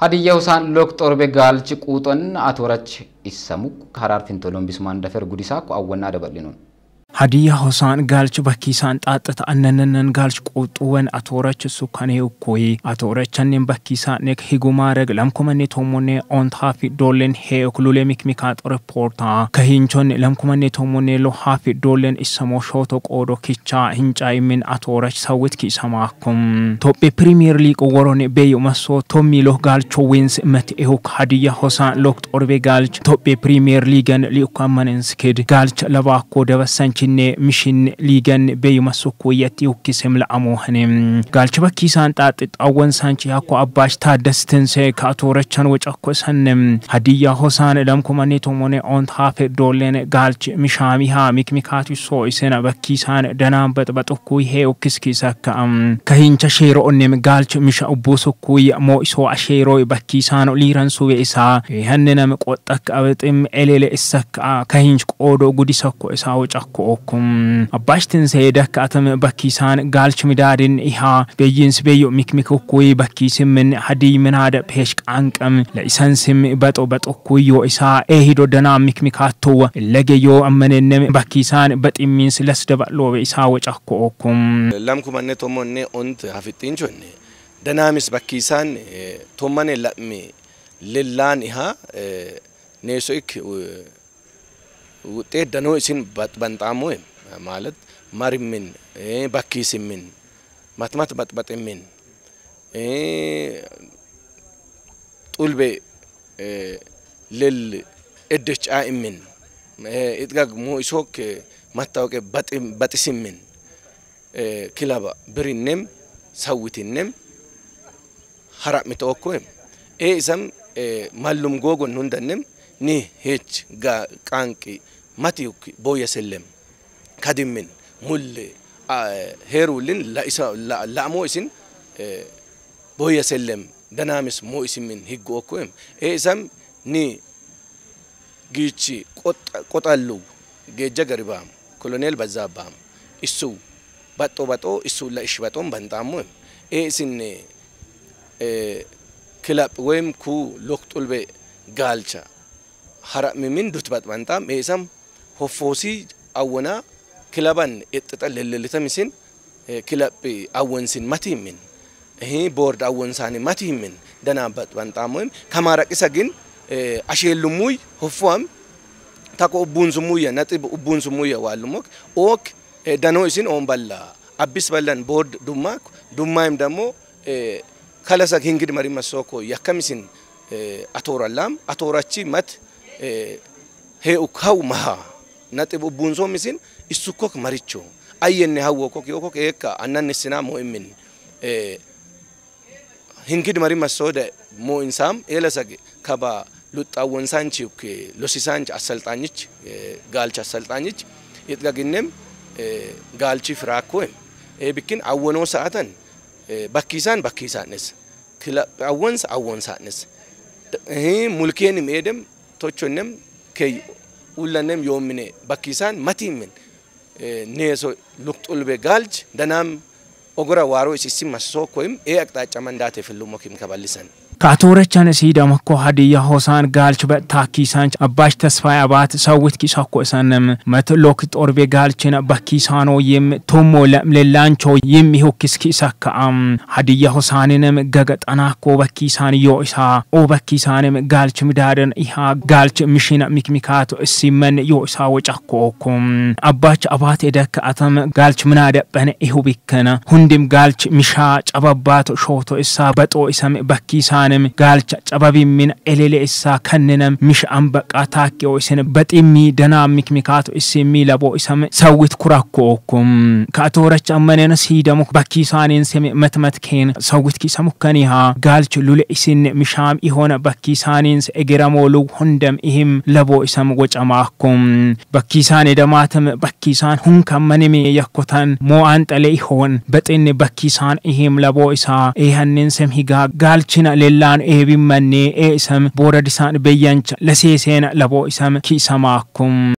ሀዲያ ሁሳን ሎክ ጦርቤ ጋልች ቁጦን አቶረች ይሰሙ ከሀራር ፊንቶሎን ቢስማን ደፈር ጉዲሳ አወና ደበልኑን ሀዲያ ሆሳን ጋልች በኪሳን ጣጥት አነነነን ጋልች ቆጡወን አቶረች ሱካኔ እኮይ አቶረችንን በኪሳን ክ ሂጉ ማረግ ለምኩመኔ ቶሞኔ ኦንታፊ ዶልን ሄ እክሉል የሚክሚካ ሪፖርታ ከሂንቾን ለምኩመኔ ቶሞኔ ሎ ሀፊ ዶልን ኢሰሞ ሾቶ ቆዶ ኪቻ ሂንጫ ይሚን አቶረች ሰዊት ኪሰማኩም ቶጵ ፕሪሚየር ሊግ ወሮኔ በዩ መሶ ቶሚ ጋልቾ ዊንስ መት ኤሁክ ሀዲያ ሆሳን ሎክ ጦርቤ ጋልች ቶጵ ፕሪሚየር ሊገን ሊኡካመንን ጋልች ለባኮ ደበሰንች finne mishin liigan beeyuma sokkoyyatti hukkisem la'amoo hane gaalchi bakkii isaan xaaxi xaawwan saanchi hakko abbaash taaddas tinse ka'atoorachan wacakko sanne hadiyyaa hosaan lamkumane tomone ont haafe doolleen gaalchi mishaami haa mikmikaati soo'isena bakkii isaan danaan baxbaxokkuu hee hukkiskiisa ka'am kahincha sheero onnem gaalchi misha ubbuu sokkuuy moo isoo asheeroo bakkii isaan oliiran suwe isaa hannenam qoxakka abaxim elele issakka kahinch qoodoo gudisakko isaa wacakko tokkum abbaashtin abbashtinsa dakka atame bakkiisaan midaadin ihaa beeyyiins beeyyo mikmikukkuyi bakkiisimmin hadii minaada peeshqaanqam la bato bato baxokkuyyo isaa eehido danaa mikmikaattowa illageyyoo ammanennem bakkiisaan baximmiins lasdabaloobe isaa wacakko'okkum lamkumanne tomonne ont hafixxinchonne danaamis bakkiisaan tommane la'me lillaan ihaa neeso ik ውጤት ደኖ እሲን በንጣሞ ማለት መርምን በኪስምን ማትማት በጥበጥምን ጡልቤ ልል እድጫ እምን ኢጥጋግ ሙኢሶክ ማታወቀ በጥስምን ክለባ ብሪንም ሰውትንም ሀራሚተወኮ ኤ ኢሰም ማሉም ጎጎን ሁንደንም ኒ ሄች ጋ ቃንቂ matii booyyaselleem kadimmin mulle heeruullin la'amoo isin booyyaselleem danaamis moo isinmin higgu okkoem ee isam ni giichi qoxallu geejja garibaam koloneel bazaabbaam issu baxxo baxoo issu la ish baxoon banxaamoem ee isin kilab woyim ku lokxulbe gaalcha hara'mimin dutbaxbanxaam ee isam hoffoosii awwanaa kilaban ixxixa lelelitamisin kilab awwansin matiimin ቦርድ አወንሳን ማቲምን ደናበት በንጣሞም ከማረቅሰ ግን አሸልሙይ ሆፏም ታቆ ኡቡን ስሙየ ነጥብ ኡቡን ስሙየ ዋልሞክ ኦክ ደኖ እሲን ኦን በላ አቢስ በለን ቦርድ ዱማክ ዱማይም ደግሞ ከለሰ ሂንግድ መሪ መሶኮ ያከሚሲን አቶራላም አቶራቺ መት ሄኡ ካው መሃ ነጥብ ቡን ሶምሲን እሱ ኮክ መሪቾ አየነ ሀወ ኮክ ዮ ኮክ ኤካ አናን ስና ሞእሚን hingi mari masoda mo insam ela sage kaba lutta wonsanchi ke losisanchi asaltanich galchi asaltanich yetga ginnem galchi frakko e bikin awwono sa'atan bakkisan bakkisanes kila awwons awwonsanes eh mulkenim edem tochonnem ke ولا نم يوم مني بكيسان متين من نيسو لقط قلبي قالج دنام أقرأ وارو إسيسي مسوكوهم إيه أكتا أجمان داتي في اللومو كم كبالي ከአቶረቻነ ሲዳም እኮ ሀዲያ ሆሳን ጋልች በታኪ ሳንች አባሽ ተስፋዬ አባት ሰዊት ኪሳኮ እኮ መት ሎክ ጦርቤ ጋልችን በኪሳኖ ይም ቶሞ ለምሌላንቾ ይም ይሁክስ ኪሳ ከአም ሀዲያ ሆሳንንም ገገጠና እኮ በኪሳን ዮ ኢሳ ኦ በኪሳንም ጋልች ምዳደን ኢሃ ጋልች ምሽና ሚክሚካቶ እሲመን ዮ ኢሳ ወጫኮ እኩም አባች አባት የደክ አተም ጋልች ምናደበነ ይሁ ቢከነ ሁንድም ጋልች ምሻ ጨበባቶ ሾቶ እሳ በጦ ኢሰም በኪሳ ከአንም ጋልቻ ጨበቢ ምን ኤሌሌ እሳ ከንነም ምሽ አንበቃ ታኪዮ እስን በጢሚ ደና ሚክሚካቶ እስ ሚ ለቦ እሰም ሰዊት ኩራኮኩም ከአቶረች ሲደሙ በኪሳኔን ስም መትመት ኬን ሰዊት ኪሰሙ ከኒሃ ጋልች ሉል እስን ምሻም ይሆነ በኪሳኔንስ እግረሞሉ ሁንደም ይህም ለቦ እሰም ወጨማኩም በኪሳን የደማትም በኪሳን ሁን ከመንም የኮተን ሞ አንጠለ ይሆን በጥን በኪሳን ይህም ለቦ እሳ ይህንን ስም ሂጋ illaan eebiin mannee eeisam boora disaan beyyancha laseeseena laboo isam kiisamaa kum.